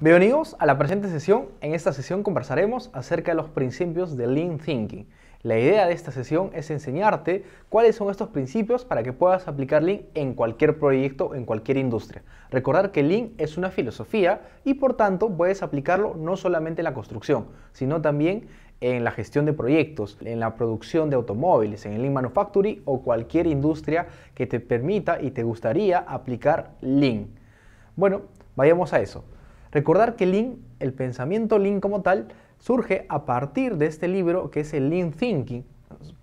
Bienvenidos a la presente sesión. En esta sesión conversaremos acerca de los principios de Lean Thinking. La idea de esta sesión es enseñarte cuáles son estos principios para que puedas aplicar Lean en cualquier proyecto, en cualquier industria. Recordar que Lean es una filosofía y por tanto puedes aplicarlo no solamente en la construcción, sino también en la gestión de proyectos, en la producción de automóviles, en el Lean Manufacturing o cualquier industria que te permita y te gustaría aplicar Lean. Bueno, vayamos a eso. Recordar que Lean, el pensamiento Lean como tal, surge a partir de este libro que es el Lean Thinking,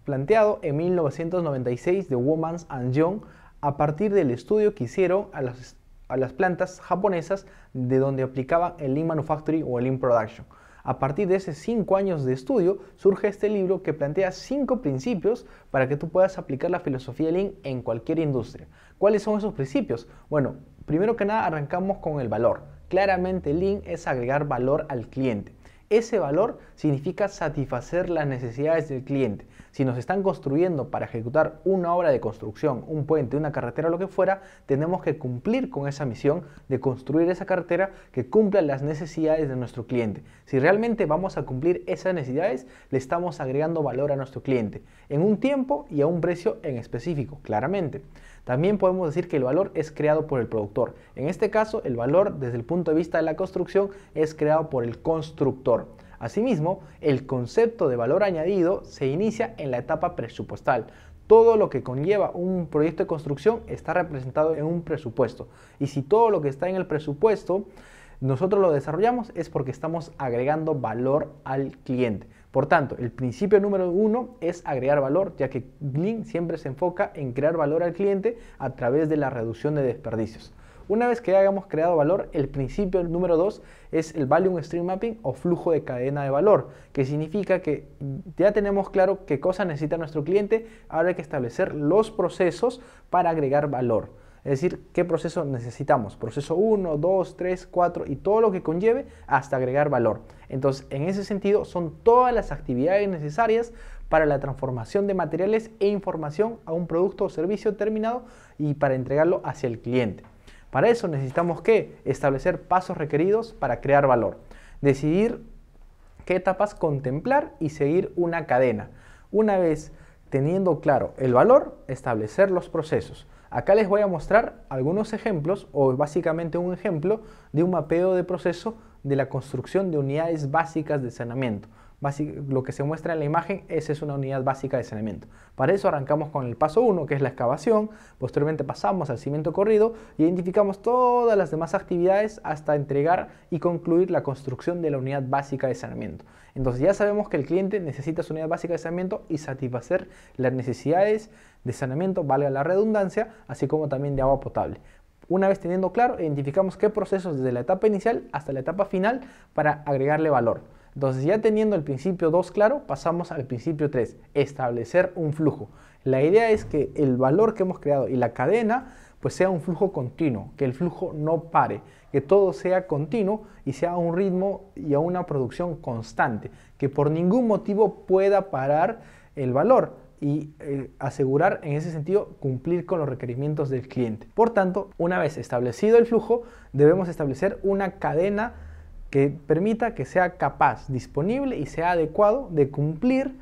planteado en 1996 de Womans and Young a partir del estudio que hicieron a las, plantas japonesas de donde aplicaban el Lean Manufacturing o el Lean Production. A partir de esos cinco años de estudio surge este libro que plantea cinco principios para que tú puedas aplicar la filosofía Lean en cualquier industria. ¿Cuáles son esos principios? Bueno, primero que nada arrancamos con el valor. Claramente Lean es agregar valor al cliente. Ese valor significa satisfacer las necesidades del cliente. Si nos están construyendo para ejecutar una obra de construcción, un puente, una carretera, lo que fuera, tenemos que cumplir con esa misión de construir esa carretera que cumpla las necesidades de nuestro cliente. Si realmente vamos a cumplir esas necesidades, le estamos agregando valor a nuestro cliente en un tiempo y a un precio en específico, claramente. También podemos decir que el valor es creado por el productor. En este caso, el valor desde el punto de vista de la construcción es creado por el constructor. Asimismo, el concepto de valor añadido se inicia en la etapa presupuestal. Todo lo que conlleva un proyecto de construcción está representado en un presupuesto. Y si todo lo que está en el presupuesto nosotros lo desarrollamos es porque estamos agregando valor al cliente. Por tanto, el principio número uno es agregar valor, ya que Lean siempre se enfoca en crear valor al cliente a través de la reducción de desperdicios. Una vez que hayamos creado valor, el principio número 2 es el Value Stream Mapping o flujo de cadena de valor, que significa que ya tenemos claro qué cosa necesita nuestro cliente, ahora hay que establecer los procesos para agregar valor. Es decir, qué proceso necesitamos, proceso 1, 2, 3, 4 y todo lo que conlleve hasta agregar valor. Entonces, en ese sentido, son todas las actividades necesarias para la transformación de materiales e información a un producto o servicio terminado y para entregarlo hacia el cliente. Para eso necesitamos que establecer pasos requeridos para crear valor, decidir qué etapas contemplar y seguir una cadena. Una vez teniendo claro el valor, establecer los procesos. Acá les voy a mostrar algunos ejemplos o básicamente un ejemplo de un mapeo de proceso de la construcción de unidades básicas de saneamiento lo que se muestra en la imagen, esa es una unidad básica de saneamiento. Para eso arrancamos con el paso 1, que es la excavación, posteriormente pasamos al cimiento corrido y identificamos todas las demás actividades hasta entregar y concluir la construcción de la unidad básica de saneamiento. Entonces ya sabemos que el cliente necesita su unidad básica de saneamiento y satisfacer las necesidades de saneamiento, valga la redundancia, así como también de agua potable. Una vez teniendo claro, identificamos qué procesos desde la etapa inicial hasta la etapa final para agregarle valor. Entonces ya teniendo el principio 2 claro, pasamos al principio 3, establecer un flujo. La idea es que el valor que hemos creado y la cadena pues sea un flujo continuo, que el flujo no pare, que todo sea continuo y sea a un ritmo y a una producción constante, que por ningún motivo pueda parar el valor y eh, asegurar en ese sentido cumplir con los requerimientos del cliente. Por tanto, una vez establecido el flujo, debemos establecer una cadena que permita que sea capaz, disponible y sea adecuado de cumplir,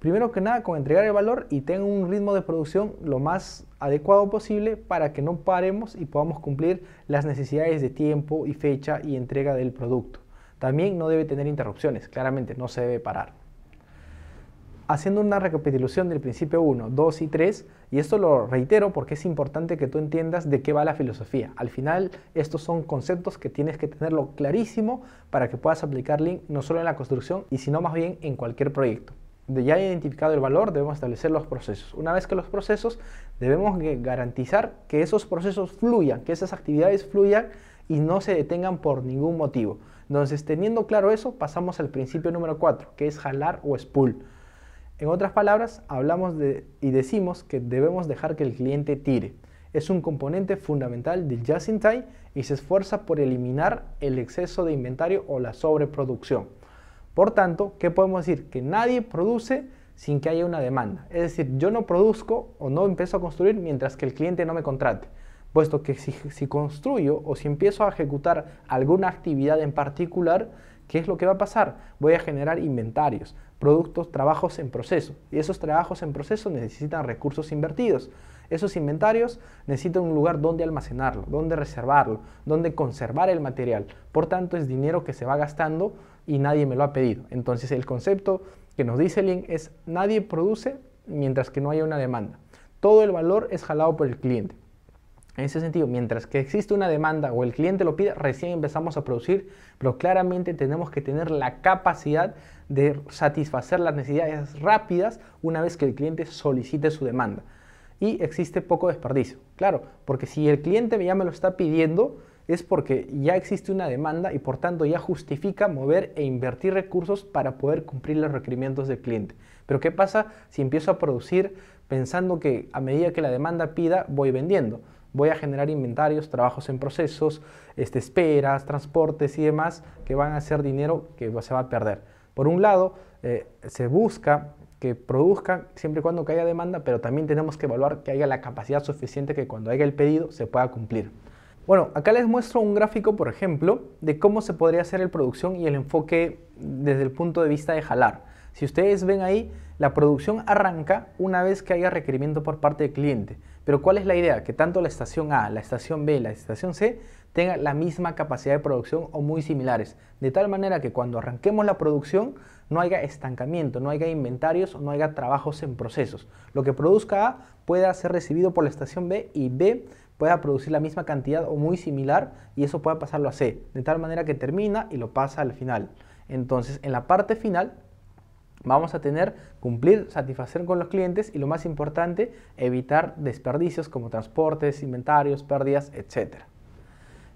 primero que nada, con entregar el valor y tenga un ritmo de producción lo más adecuado posible para que no paremos y podamos cumplir las necesidades de tiempo y fecha y entrega del producto. También no debe tener interrupciones, claramente no se debe parar. Haciendo una recapitulación del principio 1, 2 y 3, y esto lo reitero porque es importante que tú entiendas de qué va la filosofía. Al final, estos son conceptos que tienes que tenerlo clarísimo para que puedas aplicar Lean no solo en la construcción, y sino más bien en cualquier proyecto. De ya identificado el valor, debemos establecer los procesos. Una vez que los procesos, debemos garantizar que esos procesos fluyan, que esas actividades fluyan y no se detengan por ningún motivo. Entonces, teniendo claro eso, pasamos al principio número 4, que es jalar o spool. En otras palabras, hablamos y decimos que debemos dejar que el cliente tire. Es un componente fundamental del just in time y se esfuerza por eliminar el exceso de inventario o la sobreproducción. Por tanto, ¿qué podemos decir? Que nadie produce sin que haya una demanda. Es decir, yo no produzco o no empiezo a construir mientras que el cliente no me contrate, puesto que si, construyo o si empiezo a ejecutar alguna actividad en particular, ¿qué es lo que va a pasar? Voy a generar inventarios, productos, trabajos en proceso. Y esos trabajos en proceso necesitan recursos invertidos. Esos inventarios necesitan un lugar donde almacenarlo, donde reservarlo, donde conservar el material. Por tanto, es dinero que se va gastando y nadie me lo ha pedido. Entonces, el concepto que nos dice Link es nadie produce mientras que no haya una demanda. Todo el valor es jalado por el cliente. En ese sentido, mientras que existe una demanda o el cliente lo pide, recién empezamos a producir, pero claramente tenemos que tener la capacidad de satisfacer las necesidades rápidas una vez que el cliente solicite su demanda. Y existe poco desperdicio, claro, porque si el cliente ya me lo está pidiendo, es porque ya existe una demanda y por tanto ya justifica mover e invertir recursos para poder cumplir los requerimientos del cliente. Pero ¿qué pasa si empiezo a producir pensando que a medida que la demanda pida voy vendiendo? voy a generar inventarios, trabajos en procesos, este, esperas, transportes y demás que van a ser dinero que se va a perder. Por un lado, eh, se busca que produzca siempre y cuando haya demanda, pero también tenemos que evaluar que haya la capacidad suficiente que cuando haya el pedido se pueda cumplir. Bueno, acá les muestro un gráfico, por ejemplo, de cómo se podría hacer la producción y el enfoque desde el punto de vista de jalar. Si ustedes ven ahí, la producción arranca una vez que haya requerimiento por parte del cliente. Pero ¿cuál es la idea? Que tanto la estación A, la estación B, la estación C tengan la misma capacidad de producción o muy similares. De tal manera que cuando arranquemos la producción no haya estancamiento, no haya inventarios, no haya trabajos en procesos. Lo que produzca A pueda ser recibido por la estación B y B pueda producir la misma cantidad o muy similar y eso pueda pasarlo a C. De tal manera que termina y lo pasa al final. Entonces en la parte final vamos a tener cumplir, satisfacer con los clientes y lo más importante, evitar desperdicios como transportes, inventarios, pérdidas, etc.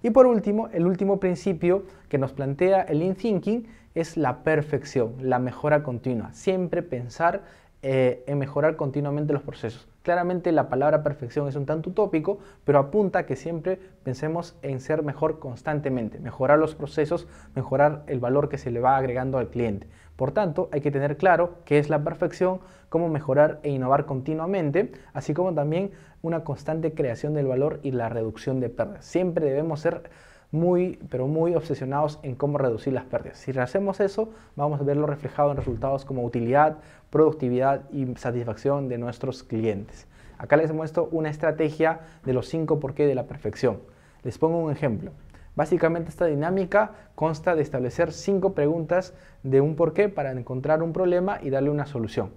Y por último, el último principio que nos plantea el Lean Thinking es la perfección, la mejora continua. Siempre pensar eh, en mejorar continuamente los procesos. Claramente la palabra perfección es un tanto utópico, pero apunta a que siempre pensemos en ser mejor constantemente, mejorar los procesos, mejorar el valor que se le va agregando al cliente. Por tanto, hay que tener claro qué es la perfección, cómo mejorar e innovar continuamente, así como también una constante creación del valor y la reducción de pérdidas. Siempre debemos ser muy, pero muy obsesionados en cómo reducir las pérdidas. Si hacemos eso, vamos a verlo reflejado en resultados como utilidad, productividad y satisfacción de nuestros clientes. Acá les muestro una estrategia de los cinco por qué de la perfección. Les pongo un ejemplo. Básicamente esta dinámica consta de establecer cinco preguntas de un por qué para encontrar un problema y darle una solución.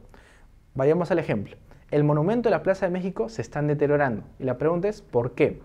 Vayamos al ejemplo. El monumento de la Plaza de México se están deteriorando y la pregunta es ¿por qué?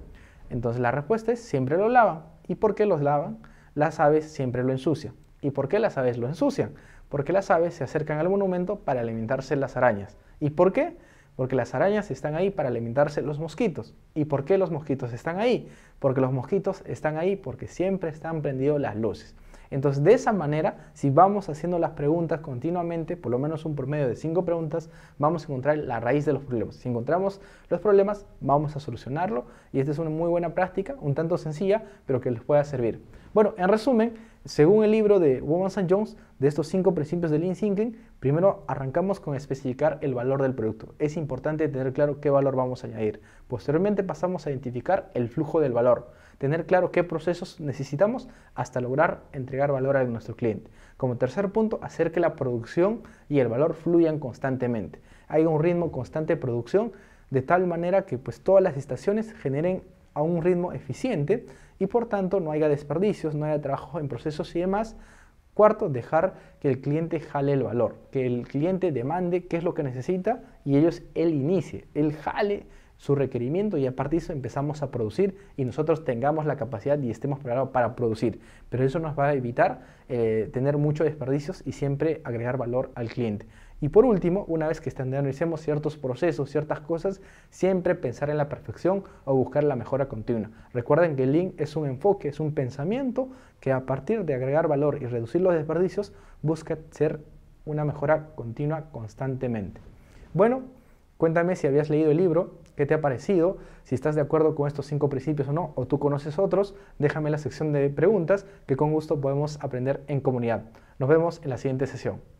Entonces la respuesta es siempre lo lavan. ¿Y por qué los lavan? Las aves siempre lo ensucian. ¿Y por qué las aves lo ensucian? Porque las aves se acercan al monumento para alimentarse las arañas. ¿Y por qué? Porque las arañas están ahí para alimentarse los mosquitos. ¿Y por qué los mosquitos están ahí? Porque los mosquitos están ahí porque siempre están prendidos las luces. Entonces, de esa manera, si vamos haciendo las preguntas continuamente, por lo menos un promedio de cinco preguntas, vamos a encontrar la raíz de los problemas. Si encontramos los problemas, vamos a solucionarlo y esta es una muy buena práctica, un tanto sencilla, pero que les pueda servir. Bueno, en resumen, según el libro de Woman St. Jones, de estos cinco principios del Lean Thinking, primero arrancamos con especificar el valor del producto. Es importante tener claro qué valor vamos a añadir. Posteriormente pasamos a identificar el flujo del valor tener claro qué procesos necesitamos hasta lograr entregar valor a nuestro cliente. Como tercer punto, hacer que la producción y el valor fluyan constantemente. Hay un ritmo constante de producción de tal manera que pues, todas las estaciones generen a un ritmo eficiente y por tanto no haya desperdicios, no haya trabajo en procesos y demás. Cuarto, dejar que el cliente jale el valor, que el cliente demande qué es lo que necesita y ellos él inicie, el jale su requerimiento y a partir de eso empezamos a producir y nosotros tengamos la capacidad y estemos preparados para producir. Pero eso nos va a evitar eh, tener muchos desperdicios y siempre agregar valor al cliente. Y por último, una vez que estandaricemos ciertos procesos, ciertas cosas, siempre pensar en la perfección o buscar la mejora continua. Recuerden que el Lean es un enfoque, es un pensamiento que a partir de agregar valor y reducir los desperdicios busca ser una mejora continua constantemente. Bueno, cuéntame si habías leído el libro, ¿Qué te ha parecido? Si estás de acuerdo con estos cinco principios o no, o tú conoces otros, déjame la sección de preguntas que con gusto podemos aprender en comunidad. Nos vemos en la siguiente sesión.